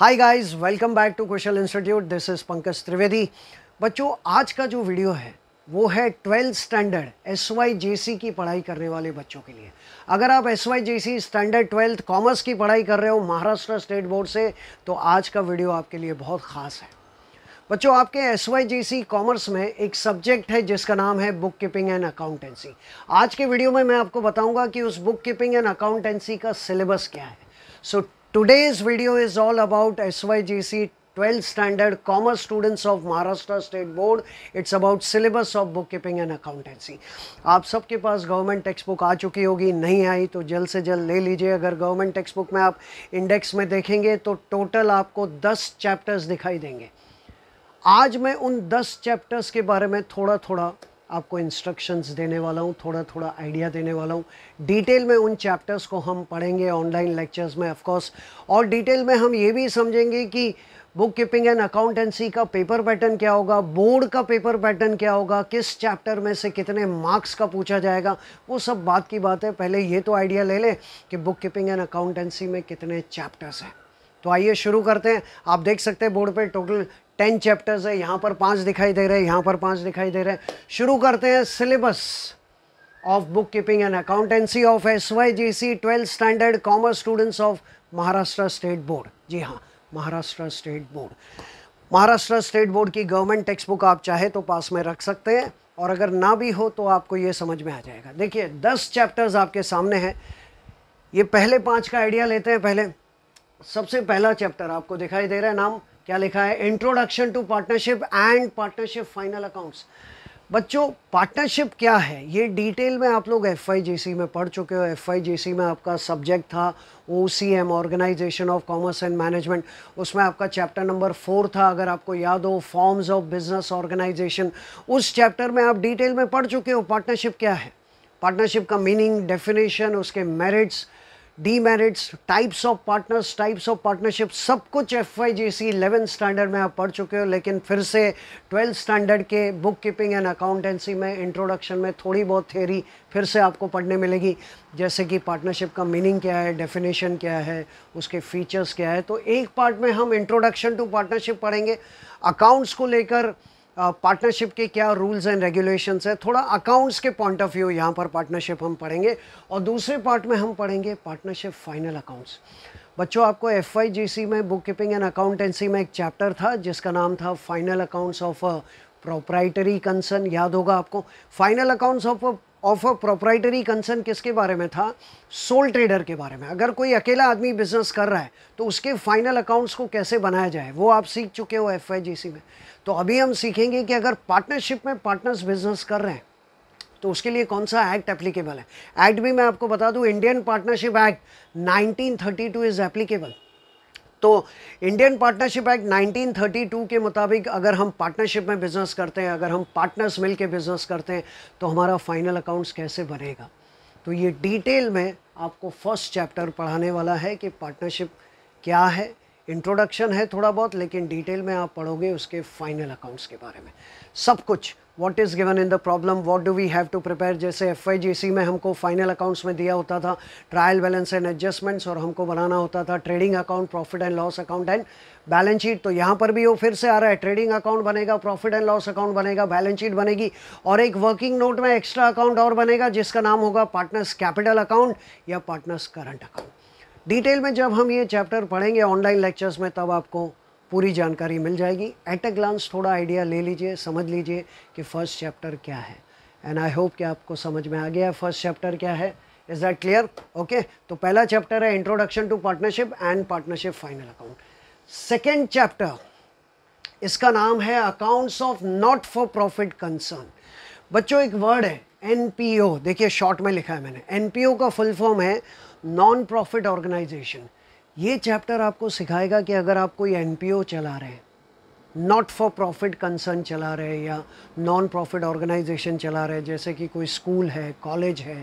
Hi guys welcome back to Kushal Institute this is Pankaj Trivedi बच्चों आज का जो वीडियो है वो है twelfth standard S Y J C की पढ़ाई करने वाले बच्चों के लिए अगर आप S Y J C standard twelfth commerce की पढ़ाई कर रहे हो महाराष्ट्र स्टेट बोर्ड से तो आज का वीडियो आपके लिए बहुत ख़ास है बच्चों आपके S Y J C commerce में एक सब्जेक्ट है जिसका नाम है बुक कीपिंग एंड अकाउंटेंसी आज के वीडियो में मैं आपको बताऊंगा कि उस बुक कीपिंग एंड अकाउंटेंसी का सिलेबस क्या है सो Today's video is all about SYGC 12th standard commerce students of Maharashtra State Board. It's about syllabus of bookkeeping and accountancy. आप सबके पास गवर्नमेंट टेक्स्ट बुक आ चुकी होगी नहीं आई तो जल्द से जल्द ले लीजिए अगर गवर्नमेंट टेक्स्ट बुक में आप इंडेक्स में देखेंगे तो टोटल आपको 10 चैप्टर्स दिखाई देंगे आज मैं उन 10 चैप्टर्स के बारे में थोड़ा थोड़ा आपको इंस्ट्रक्शंस देने वाला हूँ थोड़ा थोड़ा आइडिया देने वाला हूँ डिटेल में उन चैप्टर्स को हम पढ़ेंगे ऑनलाइन लेक्चर्स में ऑफकोर्स और डिटेल में हम ये भी समझेंगे कि बुक कीपिंग एंड अकाउंटेंसी का पेपर पैटर्न क्या होगा बोर्ड का पेपर पैटर्न क्या होगा किस चैप्टर में से कितने मार्क्स का पूछा जाएगा वो सब बात की बात है पहले ये तो आइडिया ले लें कि बुक कीपिंग एंड अकाउंटेंसी में कितने चैप्टर्स हैं तो आइए शुरू करते हैं आप देख सकते हैं बोर्ड पे टोटल टेन चैप्टर्स है यहाँ पर पाँच दिखाई दे रहे हैं यहाँ पर पाँच दिखाई दे रहे हैं शुरू करते हैं syllabus of bookkeeping and accountancy of S Y ji C twelfth standard commerce students of Maharashtra state board जी हाँ Maharashtra state board Maharashtra state board की गवर्नमेंट टेक्स्ट बुक आप चाहे तो पास में रख सकते हैं और अगर ना भी हो तो आपको ये समझ में आ जाएगा देखिए दस चैप्टर्स आपके सामने हैं ये पहले पाँच का आइडिया लेते हैं पहले सबसे पहला चैप्टर आपको दिखाई दे रहा है नाम क्या लिखा है introduction to partnership and partnership final accounts बच्चों पार्टनरशिप क्या है ये डिटेल में आप लोग एफ में पढ़ चुके हो एफ में आपका सब्जेक्ट था O organisation of commerce and management उसमें आपका चैप्टर नंबर फोर था अगर आपको याद हो फॉर्म्स ऑफ बिजनेस ऑर्गेनाइजेशन उस चैप्टर में आप डिटेल में पढ़ चुके हो पार्टनरशिप क्या है पार्टनरशिप का मीनिंग डेफिनेशन उसके merits demerits types of partners types of partnership सब कुछ एफ वाई जी सी इलेवेंथ स्टैंडर्ड में आप पढ़ चुके हो लेकिन फिर से ट्वेल्थ स्टैंडर्ड के बुक कीपिंग एंड अकाउंटेंसी में इंट्रोडक्शन में थोड़ी बहुत थेरी फिर से आपको पढ़ने मिलेगी जैसे कि पार्टनरशिप का मीनिंग क्या है डेफिनेशन क्या है उसके फीचर्स क्या है तो एक पार्ट में हम इंट्रोडक्शन टू पार्टनरशिप पढ़ेंगे अकाउंट्स को लेकर पार्टनरशिप के क्या रूल्स एंड रेगुलेशंस है थोड़ा अकाउंट्स के पॉइंट ऑफ व्यू यहाँ पर पार्टनरशिप हम पढ़ेंगे और दूसरे पार्ट में हम पढ़ेंगे पार्टनरशिप फाइनल अकाउंट्स बच्चों आपको एफ में बुक कीपिंग एंड अकाउंटेंसी में एक चैप्टर था जिसका नाम था final accounts of proprietary concern याद होगा आपको final accounts of of a proprietary concern किसके बारे में था सोल ट्रेडर के बारे में अगर कोई अकेला आदमी बिजनेस कर रहा है तो उसके फाइनल अकाउंट्स को कैसे बनाया जाए वो आप सीख चुके हो एफ में तो अभी हम सीखेंगे कि अगर पार्टनरशिप में पार्टनर्स बिजनेस कर रहे हैं तो उसके लिए कौन सा एक्ट एप्लीकेबल है एक्ट भी मैं आपको बता दूँ Indian Partnership Act nineteen is applicable तो इंडियन पार्टनरशिप एक्ट 1932 के मुताबिक अगर हम पार्टनरशिप में बिज़नेस करते हैं अगर हम पार्टनर्स मिल के बिज़नेस करते हैं तो हमारा फाइनल अकाउंट्स कैसे बनेगा तो ये डिटेल में आपको फर्स्ट चैप्टर पढ़ाने वाला है कि पार्टनरशिप क्या है इंट्रोडक्शन है थोड़ा बहुत लेकिन डिटेल में आप पढ़ोगे उसके फाइनल अकाउंट्स के बारे में सब कुछ what is given in the problem what do we have to prepare जैसे एफ में हमको फाइनल अकाउंट्स में दिया होता था ट्रायल बैलेंस एंड एडजस्टमेंट्स और हमको बनाना होता था trading account profit and loss account and balance sheet तो यहाँ पर भी वो फिर से आ रहा है ट्रेडिंग अकाउंट बनेगा प्रॉफिट एंड लॉस अकाउंट बनेगा बैलेंस शीट बनेगी और एक वर्किंग नोट में एक्स्ट्रा अकाउंट और बनेगा जिसका नाम होगा पार्टनर्स कैपिटल अकाउंट या पार्टनर्स करंट अकाउंट डिटेल में जब हम ये चैप्टर पढ़ेंगे ऑनलाइन लेक्चर्स में तब आपको पूरी जानकारी मिल जाएगी एट अ ग्लांस थोड़ा आइडिया ले लीजिए समझ लीजिए कि फर्स्ट चैप्टर क्या है एंड आई होप कि आपको समझ में आ गया फर्स्ट चैप्टर क्या है इज़ दैट क्लियर ओके तो पहला चैप्टर है introduction to partnership and partnership final account second chapter इसका नाम है accounts of not for profit concern बच्चों एक वर्ड है एन देखिए शॉर्ट में लिखा है मैंने एन का फुल फॉर्म है नॉन प्रॉफिट ऑर्गेनाइजेशन ये चैप्टर आपको सिखाएगा कि अगर आप कोई एन चला रहे हैं नॉट फॉर प्रॉफिट कंसर्न चला रहे हैं या नॉन प्रॉफिट ऑर्गेनाइजेशन चला रहे हैं जैसे कि कोई स्कूल है कॉलेज है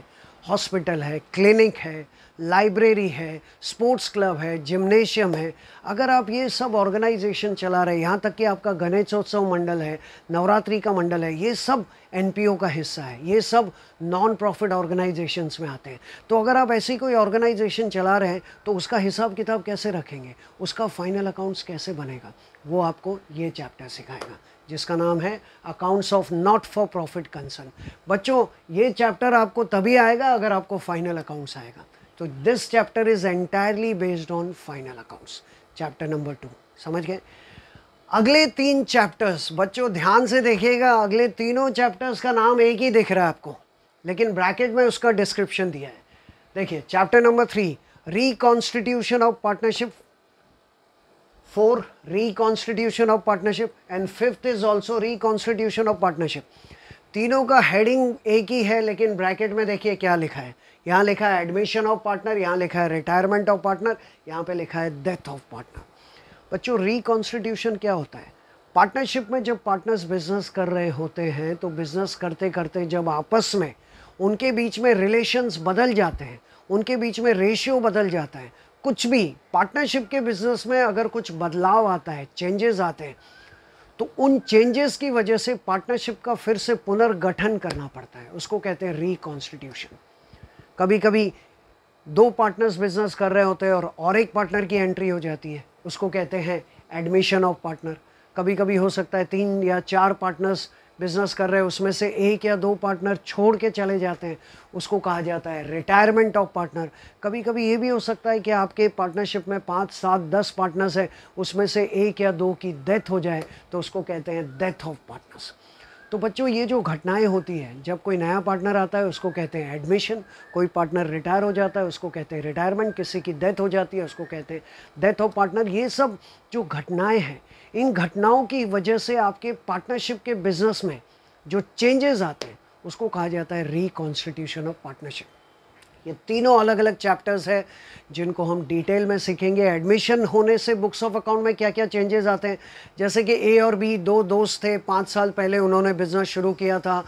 हॉस्पिटल है क्लिनिक है लाइब्रेरी है स्पोर्ट्स क्लब है जिम्नेशियम है अगर आप ये सब ऑर्गेनाइजेशन चला रहे हैं यहाँ तक कि आपका गणेशोत्सव मंडल है नवरात्रि का मंडल है ये सब एनपीओ का हिस्सा है ये सब नॉन प्रॉफिट ऑर्गेनाइजेशंस में आते हैं तो अगर आप ऐसी कोई ऑर्गेनाइजेशन चला रहे हैं तो उसका हिसाब किताब कैसे रखेंगे उसका फाइनल अकाउंट्स कैसे बनेगा वो आपको ये चैप्टर सिखाएगा जिसका नाम है accounts of not for profit concern बच्चों ये चैप्टर आपको तभी आएगा अगर आपको फाइनल अकाउंट्स आएगा तो this chapter is entirely based on final accounts chapter number two समझ गए अगले तीन चैप्टर्स बच्चों ध्यान से देखिएगा अगले तीनों चैप्टर्स का नाम एक ही दिख रहा है आपको लेकिन ब्रैकेट में उसका डिस्क्रिप्शन दिया है देखिए chapter number three reconstitution of partnership Four, reconstitution of partnership. And fifth is also reconstitution of partnership. तीनों का हेडिंग एक ही है लेकिन ब्रैकेट में देखिए क्या लिखा है यहाँ लिखा है एडमिशन ऑफ पार्टनर यहाँ लिखा है रिटायरमेंट ऑफ पार्टनर यहाँ पे लिखा है डेथ ऑफ पार्टनर बच्चों रिकॉन्स्टिट्यूशन क्या होता है पार्टनरशिप में जब पार्टनर्स बिजनेस कर रहे होते हैं तो बिजनेस करते करते जब आपस में उनके बीच में रिलेशंस बदल जाते हैं उनके बीच में रेशियो बदल जाता है कुछ भी पार्टनरशिप के बिजनेस में अगर कुछ बदलाव आता है चेंजेस आते हैं तो उन चेंजेस की वजह से पार्टनरशिप का फिर से पुनर्गठन करना पड़ता है उसको कहते हैं रिकॉन्स्टिट्यूशन कभी कभी दो पार्टनर्स बिजनेस कर रहे होते हैं और और एक पार्टनर की एंट्री हो जाती है उसको कहते हैं एडमिशन ऑफ पार्टनर कभी कभी हो सकता है तीन या चार पार्टनर्स बिजनेस कर रहे हैं उसमें से एक या दो पार्टनर छोड़ के चले जाते हैं उसको कहा जाता है रिटायरमेंट ऑफ पार्टनर कभी कभी ये भी हो सकता है कि आपके पार्टनरशिप में पाँच सात दस पार्टनर्स हैं उसमें से एक या दो की डेथ हो जाए तो उसको कहते हैं डेथ ऑफ पार्टनर्स तो बच्चों ये जो घटनाएं होती हैं जब कोई नया पार्टनर आता है उसको कहते हैं एडमिशन कोई पार्टनर रिटायर हो जाता है उसको कहते हैं रिटायरमेंट किसी की डेथ हो जाती है उसको कहते हैं डेथ ऑफ पार्टनर ये सब जो घटनाएं हैं इन घटनाओं की वजह से आपके पार्टनरशिप के बिजनेस में जो चेंजेस आते हैं उसको कहा जाता है रिकॉन्स्टिट्यूशन ऑफ पार्टनरशिप ये तीनों अलग अलग चैप्टर्स है जिनको हम डिटेल में सीखेंगे एडमिशन होने से बुक्स ऑफ अकाउंट में क्या क्या चेंजेस आते हैं जैसे कि ए और बी दो दोस्त थे पाँच साल पहले उन्होंने बिज़नेस शुरू किया था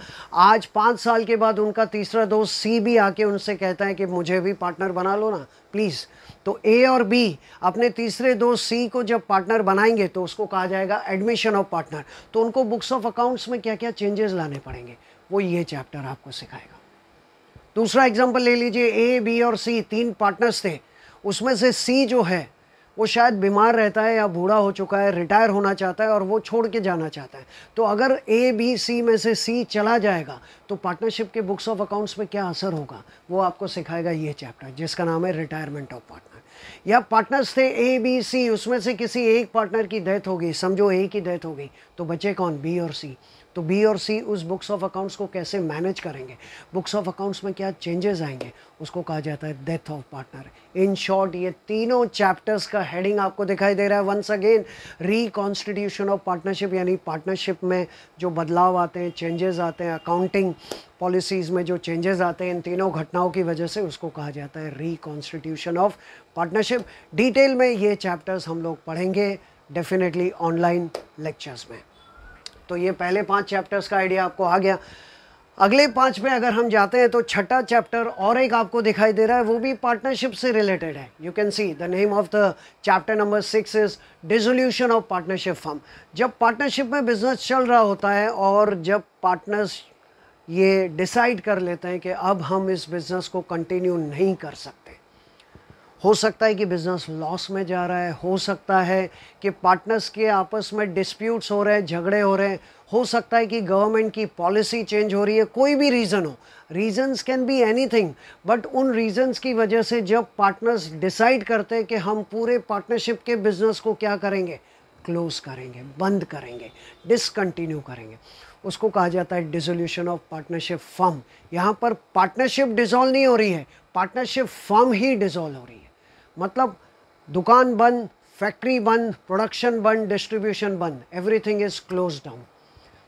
आज पाँच साल के बाद उनका तीसरा दोस्त सी भी आके उनसे कहता है कि मुझे भी पार्टनर बना लो ना प्लीज़ तो ए और बी अपने तीसरे दोस्त सी को जब पार्टनर बनाएंगे तो उसको कहा जाएगा एडमिशन ऑफ पार्टनर तो उनको बुक्स ऑफ अकाउंट्स में क्या क्या चेंजेस लाने पड़ेंगे वो ये चैप्टर आपको सिखाएगा दूसरा एग्जाम्पल ले लीजिए ए बी और सी तीन पार्टनर्स थे उसमें से सी जो है वो शायद बीमार रहता है या बूढ़ा हो चुका है रिटायर होना चाहता है और वो छोड़ के जाना चाहता है तो अगर ए बी सी में से सी चला जाएगा तो पार्टनरशिप के बुक्स ऑफ अकाउंट्स में क्या असर होगा वो आपको सिखाएगा ये चैप्टर जिसका नाम है रिटायरमेंट ऑफ पार्टनर या पार्टनर्स थे ए बी सी उसमें से किसी एक पार्टनर की डेथ होगी समझो ए की डेथ होगी तो बचे कौन बी और सी तो बी और सी उस बुक्स ऑफ अकाउंट्स को कैसे मैनेज करेंगे बुक्स ऑफ अकाउंट्स में क्या चेंजेस आएंगे उसको कहा जाता है death of partner in short ये तीनों चैप्टर्स का हेडिंग आपको दिखाई दे रहा है once again reconstitution of partnership यानी पार्टनरशिप में जो बदलाव आते हैं चेंजेस आते हैं अकाउंटिंग पॉलिसीज़ में जो चेंजेस आते हैं इन तीनों घटनाओं की वजह से उसको कहा जाता है रिकॉन्स्टिट्यूशन ऑफ पार्टनरशिप डिटेल में ये चैप्टर्स हम लोग पढ़ेंगे डेफिनेटली ऑनलाइन लेक्चर्स में तो ये पहले पांच चैप्टर्स का आइडिया आपको आ गया अगले पांच में अगर हम जाते हैं तो छठा चैप्टर और एक आपको दिखाई दे रहा है वो भी पार्टनरशिप से रिलेटेड है you can see the name of the chapter number six is dissolution of partnership firm जब पार्टनरशिप में बिजनेस चल रहा होता है और जब पार्टनर्स ये डिसाइड कर लेते हैं कि अब हम इस बिज़नेस को कंटिन्यू नहीं कर सकते हो सकता है कि बिज़नेस लॉस में जा रहा है हो सकता है कि पार्टनर्स के आपस में डिस्प्यूट्स हो रहे हैं झगड़े हो रहे हैं हो सकता है कि गवर्नमेंट की पॉलिसी चेंज हो रही है कोई भी रीज़न हो reasons can be anything but उन रीजंस की वजह से जब पार्टनर्स डिसाइड करते हैं कि हम पूरे पार्टनरशिप के बिज़नेस को क्या करेंगे क्लोज करेंगे बंद करेंगे डिसकंटिन्यू करेंगे उसको कहा जाता है डिसोल्यूशन ऑफ पार्टनरशिप फर्म यहाँ पर पार्टनरशिप डिजोल्व नहीं हो रही है पार्टनरशिप फर्म ही डिज़ोल्व हो रही है मतलब दुकान बंद फैक्ट्री बंद प्रोडक्शन बंद डिस्ट्रीब्यूशन बंद एवरीथिंग इज़ क्लोज डाउन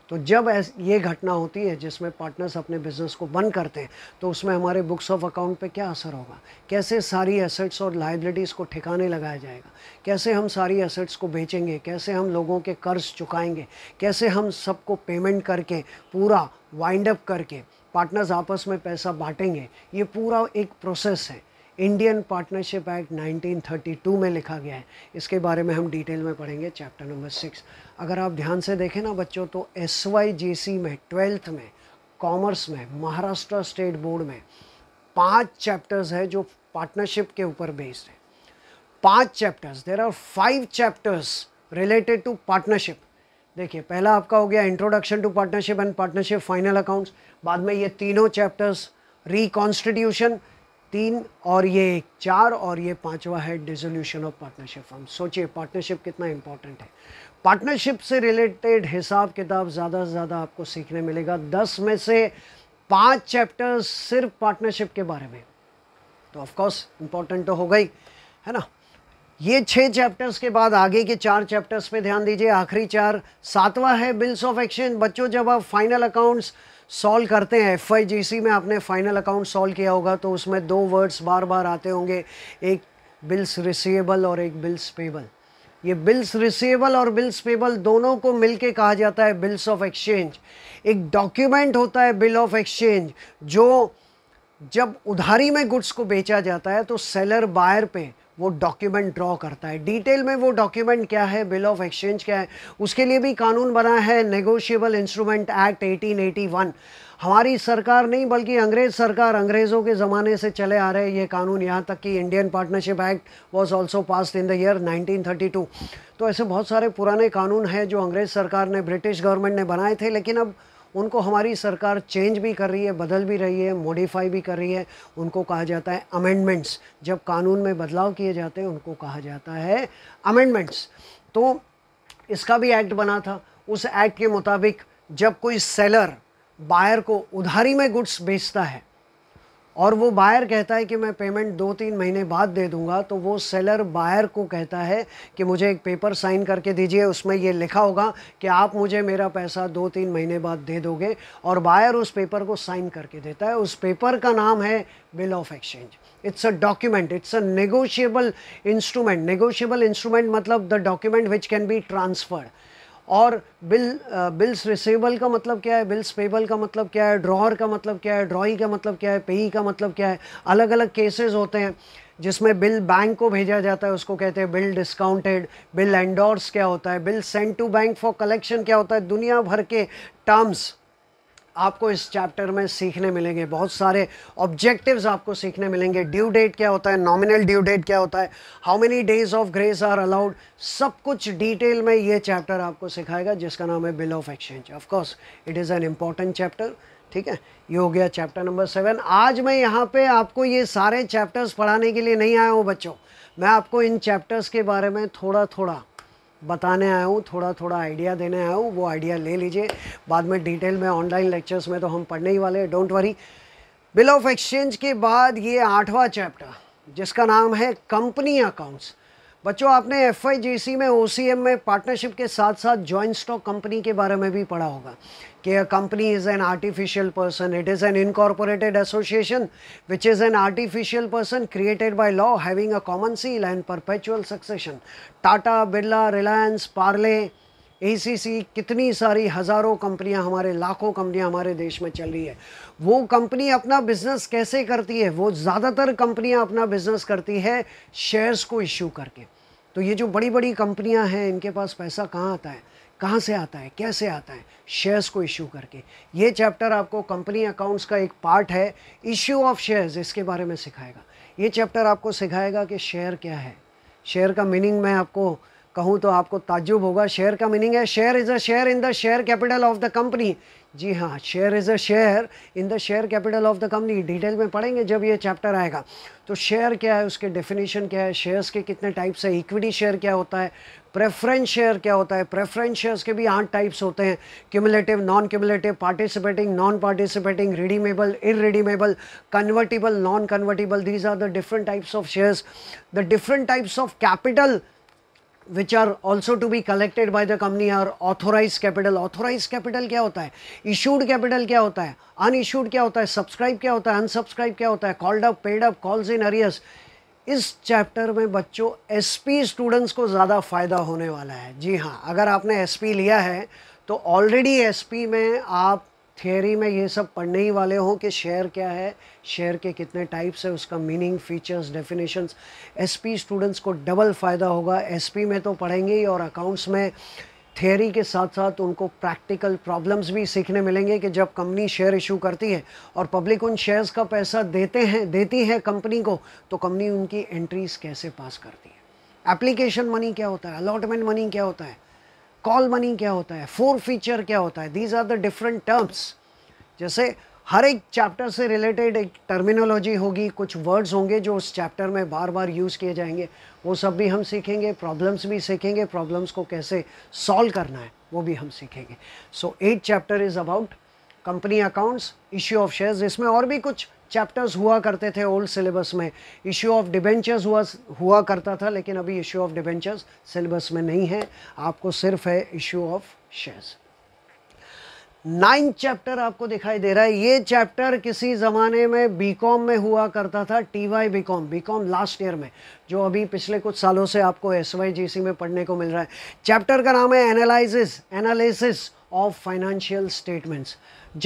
तो जब ये घटना होती है जिसमें पार्टनर्स अपने बिजनेस को बंद करते हैं तो उसमें हमारे बुक्स ऑफ अकाउंट पे क्या असर होगा कैसे सारी एसेट्स और लाइबिलिटीज़ को ठिकाने लगाया जाएगा कैसे हम सारी एसेट्स को बेचेंगे कैसे हम लोगों के कर्ज चुकाएंगे कैसे हम सबको पेमेंट करके पूरा वाइंड अप करके पार्टनर्स आपस में पैसा बांटेंगे ये पूरा एक प्रोसेस है इंडियन पार्टनरशिप एक्ट 1932 में लिखा गया है इसके बारे में हम डिटेल में पढ़ेंगे चैप्टर नंबर सिक्स अगर आप ध्यान से देखें ना बच्चों तो एस में ट्वेल्थ में कॉमर्स में महाराष्ट्र स्टेट बोर्ड में पांच चैप्टर्स है जो पार्टनरशिप के ऊपर बेस्ड है पांच chapters there are five chapters related to partnership देखिए पहला आपका हो गया introduction to partnership and partnership final accounts बाद में ये तीनों चैप्टर्स रिकॉन्स्टिट्यूशन तीन और ये एक चार और ये पांचवा है डिजोल्यूशन ऑफ पार्टनरशिप फॉर्म सोचिए पार्टनरशिप कितना इंपॉर्टेंट है पार्टनरशिप से रिलेटेड हिसाब किताब ज़्यादा से ज़्यादा आपको सीखने मिलेगा दस में से पांच चैप्टर्स सिर्फ पार्टनरशिप के बारे में तो ऑफकोर्स इंपॉर्टेंट तो हो गई है ना ये छः चैप्टर्स के बाद आगे के चार चैप्टर्स पे ध्यान दीजिए आखिरी चार सातवां है बिल्स ऑफ एक्सचेंज बच्चों जब आप फाइनल अकाउंट्स सॉल्व करते हैं एफ में आपने फाइनल अकाउंट सॉल्व किया होगा तो उसमें दो वर्ड्स बार बार आते होंगे एक बिल्स रिसीवेबल और एक बिल्स पेबल ये बिल्स रिसीवेबल और बिल्स पेबल दोनों को मिलके कहा जाता है बिल्स ऑफ एक्सचेंज एक डॉक्यूमेंट होता है बिल ऑफ एक्सचेंज जो जब उधारी में गुड्स को बेचा जाता है तो सेलर बायर पे वो डॉक्यूमेंट ड्रॉ करता है डिटेल में वो डॉक्यूमेंट क्या है बिल ऑफ एक्सचेंज क्या है उसके लिए भी कानून बना है नेगोशिएबल इंस्ट्रूमेंट एक्ट 1881 हमारी सरकार नहीं बल्कि अंग्रेज सरकार अंग्रेज़ों के ज़माने से चले आ रहे ये कानून यहाँ तक कि Indian Partnership Act was also passed in the year 1932 तो ऐसे बहुत सारे पुराने कानून हैं जो अंग्रेज़ सरकार ने ब्रिटिश गवर्नमेंट ने बनाए थे लेकिन अब उनको हमारी सरकार चेंज भी कर रही है बदल भी रही है मॉडिफाई भी कर रही है उनको कहा जाता है अमेंडमेंट्स जब कानून में बदलाव किए जाते हैं उनको कहा जाता है अमेंडमेंट्स तो इसका भी एक्ट बना था उस एक्ट के मुताबिक जब कोई सेलर बायर को उधारी में गुड्स बेचता है और वो बायर कहता है कि मैं पेमेंट दो तीन महीने बाद दे दूंगा तो वो सेलर बायर को कहता है कि मुझे एक पेपर साइन करके दीजिए उसमें ये लिखा होगा कि आप मुझे मेरा पैसा दो तीन महीने बाद दे दोगे और बायर उस पेपर को साइन करके देता है उस पेपर का नाम है bill of exchange it's a document it's a negotiable instrument negotiable instrument मतलब the document which can be transferred और बिल बिल्स रिसीवेबल का मतलब क्या है बिल्स पेबल का मतलब क्या है ड्रॉर का मतलब क्या है ड्रॉई का मतलब क्या है पेई का मतलब क्या है अलग अलग केसेस होते हैं जिसमें बिल बैंक को भेजा जाता है उसको कहते हैं बिल डिस्काउंटेड बिल एंडोर्स क्या होता है bill send to bank for collection क्या होता है दुनिया भर के टर्म्स आपको इस चैप्टर में सीखने मिलेंगे बहुत सारे ऑब्जेक्टिव्स आपको सीखने मिलेंगे ड्यू डेट क्या होता है नॉमिनल ड्यू डेट क्या होता है how many days of grace are allowed सब कुछ डिटेल में ये चैप्टर आपको सिखाएगा जिसका नाम है bill of exchange of course it is an important chapter ठीक है ये हो गया चैप्टर नंबर सेवन आज मैं यहाँ पे आपको ये सारे चैप्टर्स पढ़ाने के लिए नहीं आया हूँ बच्चों मैं आपको इन चैप्टर्स के बारे में थोड़ा थोड़ा बताने आया हूँ थोड़ा थोड़ा आइडिया देने आया हूँ वो आइडिया ले लीजिए बाद में डिटेल में ऑनलाइन लेक्चर्स में तो हम पढ़ने ही वाले हैं don't worry bill of exchange के बाद ये आठवां चैप्टर जिसका नाम है कंपनी अकाउंट्स बच्चों आपने एफ में ओ में पार्टनरशिप के साथ साथ जॉइंट स्टॉक कंपनी के बारे में भी पढ़ा होगा कि a company is an artificial person it is an incorporated association which is an artificial person created by law having a common seal and perpetual succession Tata Birla Reliance Parle ACC कितनी सारी हज़ारों कंपनियां हमारे लाखों कंपनियां हमारे देश में चल रही है वो कंपनी अपना बिजनेस कैसे करती है वो ज़्यादातर कंपनियां अपना बिजनेस करती है शेयर्स को इशू करके तो ये जो बड़ी बड़ी कंपनियां हैं इनके पास पैसा कहाँ आता है कहाँ से आता है कैसे आता है शेयर्स को इशू करके ये चैप्टर आपको कंपनी अकाउंट्स का एक पार्ट है इशू ऑफ शेयर्स इसके बारे में सिखाएगा ये चैप्टर आपको सिखाएगा कि शेयर क्या है शेयर का मीनिंग मैं आपको कहूँ तो आपको ताजुब होगा शेयर का मीनिंग है share is a share in the share capital of the company जी हाँ share is a share in the share capital of the company detail में पढ़ेंगे जब ये चैप्टर आएगा तो शेयर क्या है उसके डेफिनेशन क्या है शेयर्स के कितने टाइप्स है इक्विटी शेयर क्या होता है प्रेफरेंस शेयर क्या होता है प्रेफरेंस शेयर्स के भी आठ टाइप्स होते हैं cumulative non cumulative participating non participating redeemable irredeemable convertible non convertible these are the different types of shares the different types of capital which are also to be collected by the company are authorise capital authorise capital क्या होता है issued capital क्या होता है अन issued क्या होता है subscribe क्या होता है अनसब्सक्राइब क्या होता है called up paid up calls in arrears इस चैप्टर में बच्चों एस पी स्टूडेंट्स को ज़्यादा फायदा होने वाला है जी हाँ अगर आपने एस पी लिया है तो ऑलरेडी एस पी में आप थियोरी में ये सब पढ़ने ही वाले हों कि शेयर क्या है शेयर के कितने टाइप्स है उसका meaning features definitions SP students को डबल फ़ायदा होगा एसपी में तो पढ़ेंगे ही और अकाउंट्स में थियोरी के साथ साथ उनको प्रैक्टिकल प्रॉब्लम्स भी सीखने मिलेंगे कि जब कंपनी शेयर इशू करती है और पब्लिक उन शेयर्स का पैसा देते हैं देती है कंपनी को तो कंपनी उनकी एंट्रीज कैसे पास करती है एप्लीकेशन मनी क्या होता है अलॉटमेंट मनी क्या होता है कॉल मनी क्या होता है फोर फीचर क्या होता है these are the different terms जैसे हर एक चैप्टर से रिलेटेड एक टर्मिनोलॉजी होगी कुछ वर्ड्स होंगे जो उस चैप्टर में बार बार यूज़ किए जाएंगे वो सब भी हम सीखेंगे प्रॉब्लम्स भी सीखेंगे प्रॉब्लम्स को कैसे सॉल्व करना है वो भी हम सीखेंगे so eight chapter is about company accounts issue of shares इसमें और भी कुछ चैप्टर्स हुआ करते थे ओल्ड सिलेबस में इश्यू ऑफ डिबेंचर्स हुआ हुआ करता था लेकिन अभी इशू ऑफ डिबेंचर्स सिलेबस में नहीं है आपको सिर्फ है issue of shares ninth chapter आपको दिखाई दे रहा है ये चैप्टर किसी ज़माने में बीकॉम में हुआ करता था T Y BCom BCom last year में जो अभी पिछले कुछ सालों से आपको एस वाई जी सी में पढ़ने को मिल रहा है चैप्टर का नाम है analysis analysis of financial statements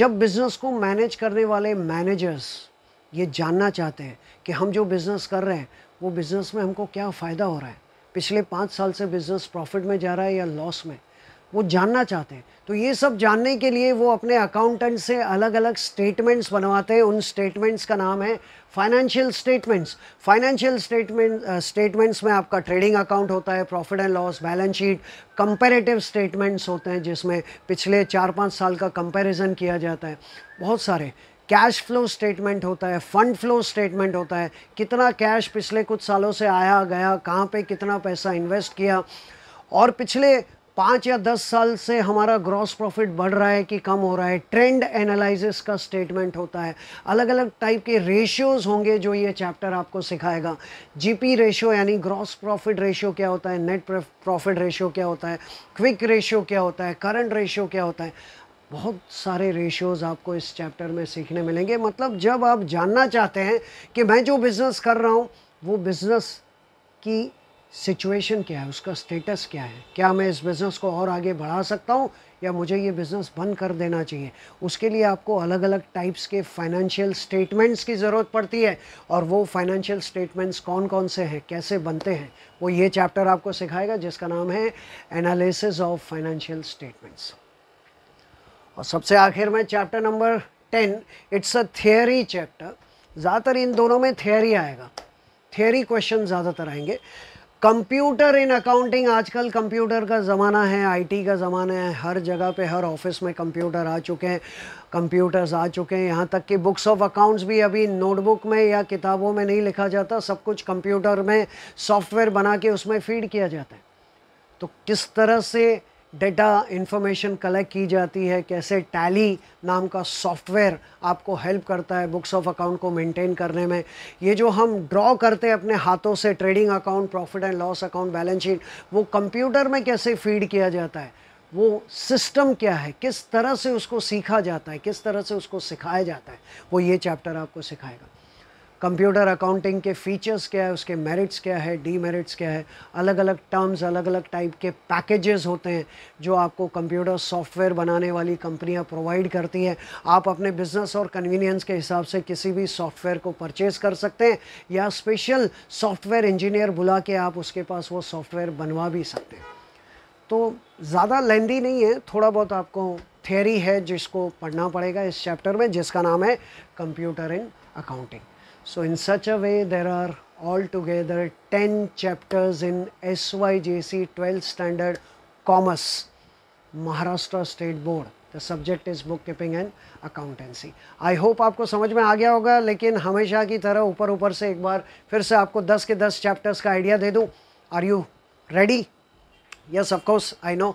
जब बिजनेस को मैनेज करने वाले मैनेजर्स ये जानना चाहते हैं कि हम जो बिज़नेस कर रहे हैं वो बिज़नेस में हमको क्या फ़ायदा हो रहा है पिछले पाँच साल से बिज़नेस प्रॉफिट में जा रहा है या लॉस में वो जानना चाहते हैं तो ये सब जानने के लिए वो अपने अकाउंटेंट से अलग अलग स्टेटमेंट्स बनवाते हैं उन स्टेटमेंट्स का नाम है financial statements financial statement statements में आपका ट्रेडिंग अकाउंट होता है profit and loss balance sheet comparative statements होते हैं जिसमें पिछले चार पाँच साल का कंपेरिजन किया जाता है बहुत सारे कैश फ्लो स्टेटमेंट होता है फंड फ्लो स्टेटमेंट होता है कितना कैश पिछले कुछ सालों से आया गया कहाँ पे कितना पैसा इन्वेस्ट किया और पिछले पाँच या दस साल से हमारा ग्रॉस प्रॉफिट बढ़ रहा है कि कम हो रहा है ट्रेंड एनालिसिस का स्टेटमेंट होता है अलग अलग टाइप के रेशियोज़ होंगे जो ये चैप्टर आपको सिखाएगा जीपी रेशियो यानी ग्रॉस प्रॉफिट रेशियो क्या होता है नेट प्रॉफिट रेशियो क्या होता है क्विक रेशियो क्या होता है करंट रेशियो क्या होता है बहुत सारे रेशियोज़ आपको इस चैप्टर में सीखने मिलेंगे मतलब जब आप जानना चाहते हैं कि मैं जो बिज़नेस कर रहा हूँ वो बिज़नेस की सिचुएशन क्या है उसका स्टेटस क्या है क्या मैं इस बिज़नेस को और आगे बढ़ा सकता हूँ या मुझे ये बिज़नेस बंद कर देना चाहिए उसके लिए आपको अलग अलग टाइप्स के फाइनेंशियल स्टेटमेंट्स की ज़रूरत पड़ती है और वो फाइनेंशियल स्टेटमेंट्स कौन कौन से हैं कैसे बनते हैं वो ये चैप्टर आपको सिखाएगा जिसका नाम है एनालिसिस ऑफ फाइनेंशियल स्टेटमेंट्स और सबसे आखिर में chapter number ten it's a theory chapter ज़्यादातर इन दोनों में थियरी आएगा थियरी क्वेश्चन ज़्यादातर आएंगे कंप्यूटर इन अकाउंटिंग आजकल कंप्यूटर का ज़माना है आईटी का ज़माना है हर जगह पे हर ऑफिस में कंप्यूटर आ चुके हैं कंप्यूटर्स आ चुके हैं यहाँ तक कि बुक्स ऑफ अकाउंट्स भी अभी नोटबुक में या किताबों में नहीं लिखा जाता सब कुछ कंप्यूटर में सॉफ्टवेयर बना के उसमें फीड किया जाता है तो किस तरह से डेटा इन्फॉर्मेशन कलेक्ट की जाती है कैसे टैली नाम का सॉफ्टवेयर आपको हेल्प करता है बुक्स ऑफ अकाउंट को मेंटेन करने में ये जो हम ड्रॉ करते हैं अपने हाथों से trading account profit and loss account balance sheet वो कंप्यूटर में कैसे फीड किया जाता है वो सिस्टम क्या है किस तरह से उसको सीखा जाता है किस तरह से उसको सिखाया जाता है वो ये चैप्टर आपको सिखाएगा कंप्यूटर अकाउंटिंग के फीचर्स क्या है उसके मेरिट्स क्या है डीमेरिट्स क्या है अलग अलग टर्म्स अलग अलग टाइप के पैकेजेस होते हैं जो आपको कंप्यूटर सॉफ्टवेयर बनाने वाली कंपनियां प्रोवाइड करती हैं आप अपने बिजनेस और कन्वीनियंस के हिसाब से किसी भी सॉफ्टवेयर को परचेज़ कर सकते हैं या स्पेशल सॉफ्टवेयर इंजीनियर बुला के आप उसके पास वो सॉफ्टवेयर बनवा भी सकते हैं तो ज़्यादा लेंदी नहीं है थोड़ा बहुत आपको थेरी है जिसको पढ़ना पड़ेगा इस चैप्टर में जिसका नाम है computer in accounting So in such a way there are altogether 10 chapters in SYJC 12th standard commerce Maharashtra State Board. The subject is bookkeeping and accountancy. I hope आपको समझ में आ गया होगा लेकिन हमेशा की तरह ऊपर ऊपर से एक बार फिर से आपको 10 के 10 chapters का idea दे दूँ. Are you ready? Yes, of course, I know.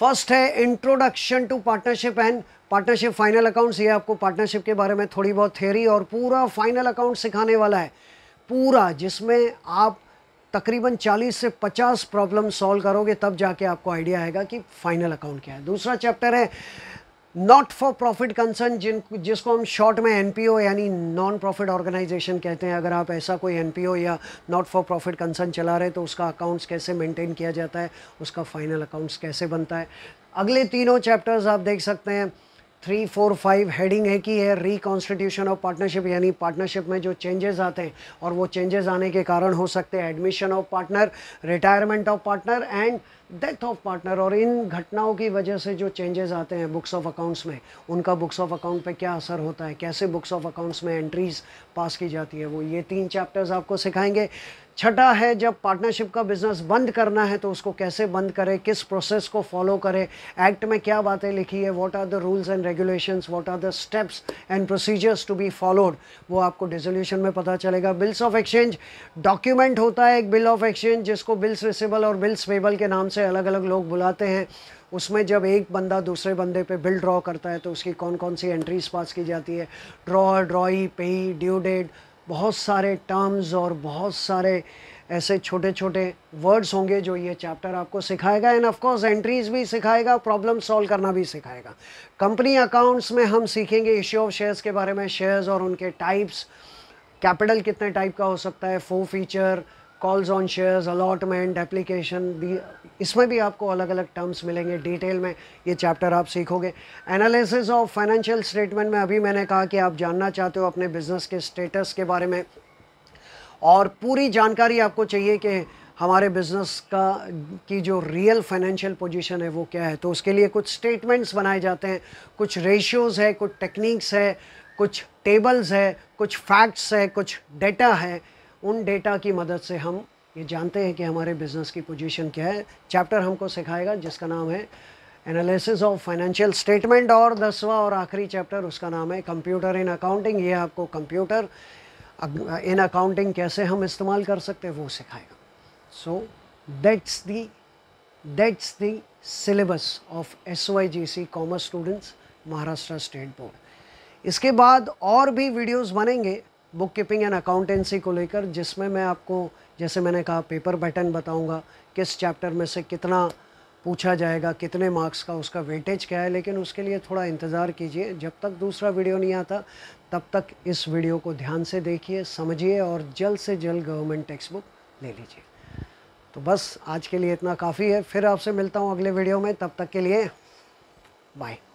First है introduction to partnership and partnership final accounts ये आपको पार्टनरशिप के बारे में थोड़ी बहुत थेरी और पूरा फाइनल अकाउंट सिखाने वाला है पूरा जिसमें आप तकरीबन 40 से 50 प्रॉब्लम सॉल्व करोगे तब जाके आपको आइडिया आएगा कि फाइनल अकाउंट क्या है दूसरा चैप्टर है नॉट फॉर प्रॉफिट कंसर्न जिन जिसको हम शॉर्ट में एन यानी नॉन प्रॉफिट ऑर्गेनाइजेशन कहते हैं अगर आप ऐसा कोई एन या नॉट फॉर प्रॉफिट कंसर्न चला रहे तो उसका अकाउंट्स कैसे मेंटेन किया जाता है उसका फाइनल अकाउंट्स कैसे बनता है अगले तीनों चैप्टर्स आप देख सकते हैं थ्री फोर फाइव हेडिंग है कि है रिकॉन्स्टिट्यूशन ऑफ पार्टनरशिप यानी पार्टनरशिप में जो चेंजेस आते हैं और वो चेंजेस आने के कारण हो सकते हैं admission of partner retirement of partner and death of partner और इन घटनाओं की वजह से जो चेंजेस आते हैं बुक्स ऑफ अकाउंट्स में उनका बुक्स ऑफ अकाउंट पे क्या असर होता है कैसे बुक्स ऑफ अकाउंट्स में एंट्रीज पास की जाती है वो ये तीन चैप्टर्स आपको सिखाएंगे छठा है जब पार्टनरशिप का बिज़नेस बंद करना है तो उसको कैसे बंद करें किस प्रोसेस को फॉलो करें एक्ट में क्या बातें लिखी है what are the rules and regulations what are the steps and procedures to be followed वो आपको डिजोल्यूशन में पता चलेगा बिल्स ऑफ एक्सचेंज डॉक्यूमेंट होता है एक बिल ऑफ एक्सचेंज जिसको बिल्स रिसेबल और बिल्स पेबल के नाम से अलग अलग लोग बुलाते हैं उसमें जब एक बंदा दूसरे बंदे पे बिल ड्रॉ करता है तो उसकी कौन कौन सी एंट्रीज पास की जाती है ड्रॉ ड्रॉई पे ड्यू डेट बहुत सारे टर्म्स और बहुत सारे ऐसे छोटे छोटे वर्ड्स होंगे जो ये चैप्टर आपको सिखाएगा एंड ऑफकोर्स एंट्रीज भी सिखाएगा प्रॉब्लम सॉल्व करना भी सिखाएगा कंपनी अकाउंट्स में हम सीखेंगे इश्यू ऑफ शेयर्स के बारे में शेयर्स और उनके टाइप्स कैपिटल कितने टाइप का हो सकता है forfeiture calls on shares allotment application इसमें भी आपको अलग अलग टर्म्स मिलेंगे डिटेल में ये चैप्टर आप सीखोगे एनालिसिस ऑफ फाइनेंशियल स्टेटमेंट में अभी मैंने कहा कि आप जानना चाहते हो अपने बिजनेस के स्टेटस के बारे में और पूरी जानकारी आपको चाहिए कि हमारे बिजनेस का की जो रियल फाइनेंशियल पोजीशन है वो क्या है तो उसके लिए कुछ स्टेटमेंट्स बनाए जाते हैं कुछ रेशियोज़ है कुछ टेक्निक्स है कुछ टेबल्स है कुछ फैक्ट्स है कुछ डेटा है उन डेटा की मदद से हम ये जानते हैं कि हमारे बिज़नेस की पोजीशन क्या है चैप्टर हमको सिखाएगा जिसका नाम है एनालिसिस ऑफ फाइनेंशियल स्टेटमेंट और दसवा और आखिरी चैप्टर उसका नाम है कंप्यूटर इन अकाउंटिंग ये आपको कंप्यूटर इन अकाउंटिंग कैसे हम इस्तेमाल कर सकते हैं वो सिखाएगा so that's the that's the syllabus of S Y ji C commerce students Maharashtra state board इसके बाद और भी वीडियोज़ बनेंगे बुक कीपिंग एंड अकाउंटेंसी को लेकर जिसमें मैं आपको जैसे मैंने कहा पेपर पैटर्न बताऊंगा किस चैप्टर में से कितना पूछा जाएगा कितने मार्क्स का उसका वेटेज क्या है लेकिन उसके लिए थोड़ा इंतज़ार कीजिए जब तक दूसरा वीडियो नहीं आता तब तक इस वीडियो को ध्यान से देखिए समझिए और जल्द से जल्द गवर्नमेंट टेक्स्ट बुक ले लीजिए तो बस आज के लिए इतना काफ़ी है फिर आपसे मिलता हूँ अगले वीडियो में तब तक के लिए बाय